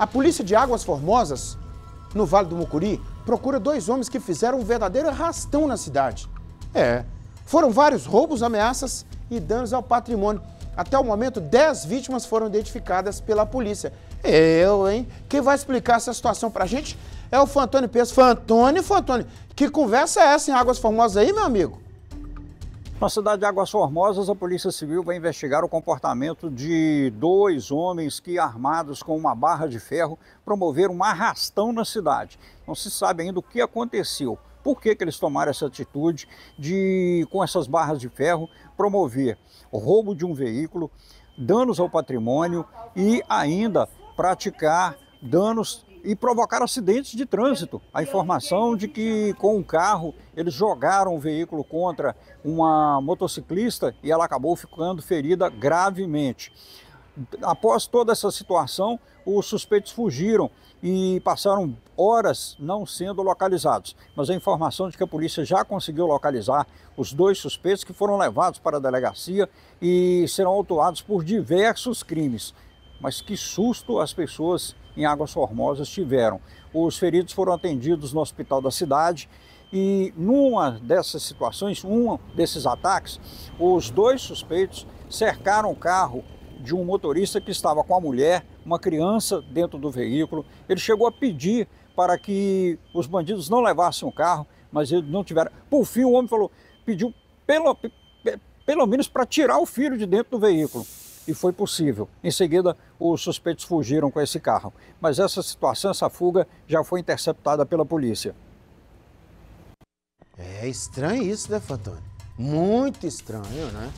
A polícia de Águas Formosas, no Vale do Mucuri, procura dois homens que fizeram um verdadeiro arrastão na cidade. É, foram vários roubos, ameaças e danos ao patrimônio. Até o momento, 10 vítimas foram identificadas pela polícia. Eu, hein? Quem vai explicar essa situação pra gente é o Fantônio Peso. Fantônio, Fantônio, que conversa é essa em Águas Formosas aí, meu amigo? Na cidade de Águas Formosas, a Polícia Civil vai investigar o comportamento de dois homens que, armados com uma barra de ferro, promoveram um arrastão na cidade. Não se sabe ainda o que aconteceu. Por que, que eles tomaram essa atitude de, com essas barras de ferro, promover o roubo de um veículo, danos ao patrimônio e ainda praticar danos e provocaram acidentes de trânsito. A informação de que com um carro eles jogaram o veículo contra uma motociclista e ela acabou ficando ferida gravemente. Após toda essa situação, os suspeitos fugiram e passaram horas não sendo localizados. Mas a informação de que a polícia já conseguiu localizar os dois suspeitos que foram levados para a delegacia e serão autuados por diversos crimes. Mas que susto as pessoas em Águas Formosas tiveram. Os feridos foram atendidos no hospital da cidade e numa dessas situações, um desses ataques, os dois suspeitos cercaram o carro de um motorista que estava com a mulher, uma criança dentro do veículo. Ele chegou a pedir para que os bandidos não levassem o carro, mas eles não tiveram. Por fim, o homem falou, pediu pelo, pelo menos para tirar o filho de dentro do veículo e foi possível. Em seguida, os suspeitos fugiram com esse carro. Mas essa situação, essa fuga, já foi interceptada pela polícia. É estranho isso, né, Fantoni? Muito estranho, né?